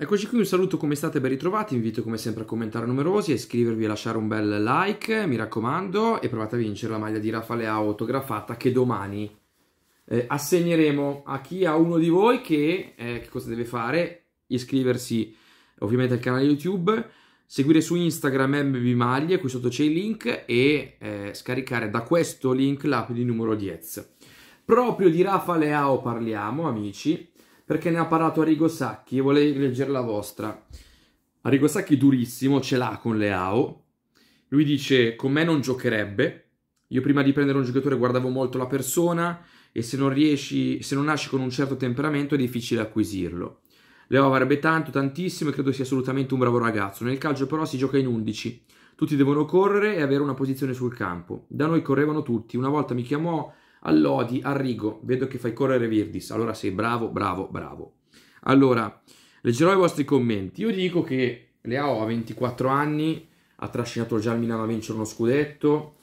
Eccoci qui, un saluto, come state? Ben ritrovati, invito come sempre a commentare numerosi, a iscrivervi e lasciare un bel like, mi raccomando, e provate a vincere la maglia di Rafa Leao autografata che domani eh, assegneremo a chi, a uno di voi che, eh, che cosa deve fare? Iscriversi ovviamente al canale YouTube, seguire su Instagram MB qui sotto c'è il link, e eh, scaricare da questo link l'app di numero 10. Proprio di Rafa Leao parliamo, amici, perché ne ha parlato Arrigo Sacchi e volevi leggere la vostra. Arrigo Sacchi durissimo, ce l'ha con Leao. Lui dice, con me non giocherebbe. Io prima di prendere un giocatore guardavo molto la persona e se non riesci, se non nasci con un certo temperamento è difficile acquisirlo. Leo avrebbe tanto, tantissimo e credo sia assolutamente un bravo ragazzo. Nel calcio però si gioca in 11. Tutti devono correre e avere una posizione sul campo. Da noi correvano tutti. Una volta mi chiamò Allodi, Arrigo, vedo che fai correre Virdis, allora sei bravo, bravo, bravo. Allora, leggerò i vostri commenti. Io dico che Leao ha 24 anni ha trascinato già il Milano a vincere uno scudetto,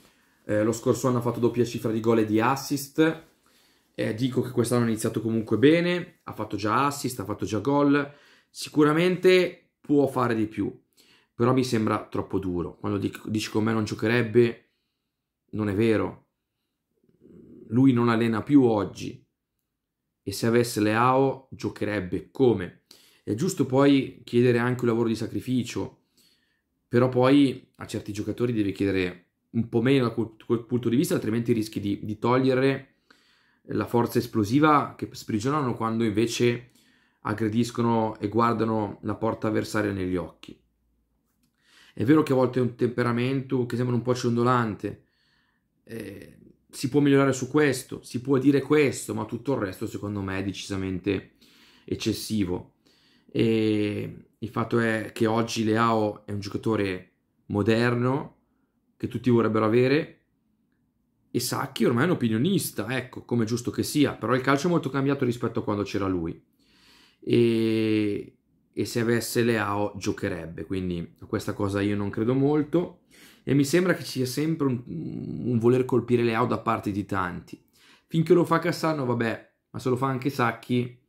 eh, lo scorso anno ha fatto doppia cifra di gol e di assist, eh, dico che quest'anno ha iniziato comunque bene, ha fatto già assist, ha fatto già gol, sicuramente può fare di più, però mi sembra troppo duro. Quando dici con me non giocherebbe, non è vero, lui non allena più oggi e se avesse Leao giocherebbe come? È giusto poi chiedere anche un lavoro di sacrificio, però poi a certi giocatori devi chiedere un po' meno da quel, punto di vista, altrimenti rischi di, di togliere la forza esplosiva che sprigionano quando invece aggrediscono e guardano la porta avversaria negli occhi. È vero che a volte è un temperamento che sembra un po' ciondolante, eh, si può migliorare su questo, si può dire questo, ma tutto il resto secondo me è decisamente eccessivo. E il fatto è che oggi Leao è un giocatore moderno che tutti vorrebbero avere e Sacchi ormai è un opinionista, ecco, come giusto che sia, però il calcio è molto cambiato rispetto a quando c'era lui. E e se avesse Leao giocherebbe, quindi a questa cosa io non credo molto e mi sembra che ci sia sempre un, un voler colpire Leao da parte di tanti. Finché lo fa Cassano, vabbè, ma se lo fa anche Sacchi,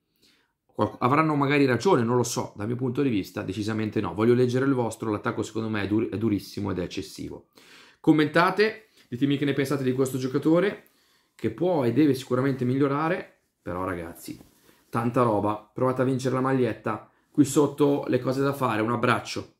avranno magari ragione, non lo so, dal mio punto di vista decisamente no. Voglio leggere il vostro, l'attacco secondo me è, dur è durissimo ed è eccessivo. Commentate, ditemi che ne pensate di questo giocatore, che può e deve sicuramente migliorare, però ragazzi, tanta roba, provate a vincere la maglietta, qui sotto le cose da fare, un abbraccio.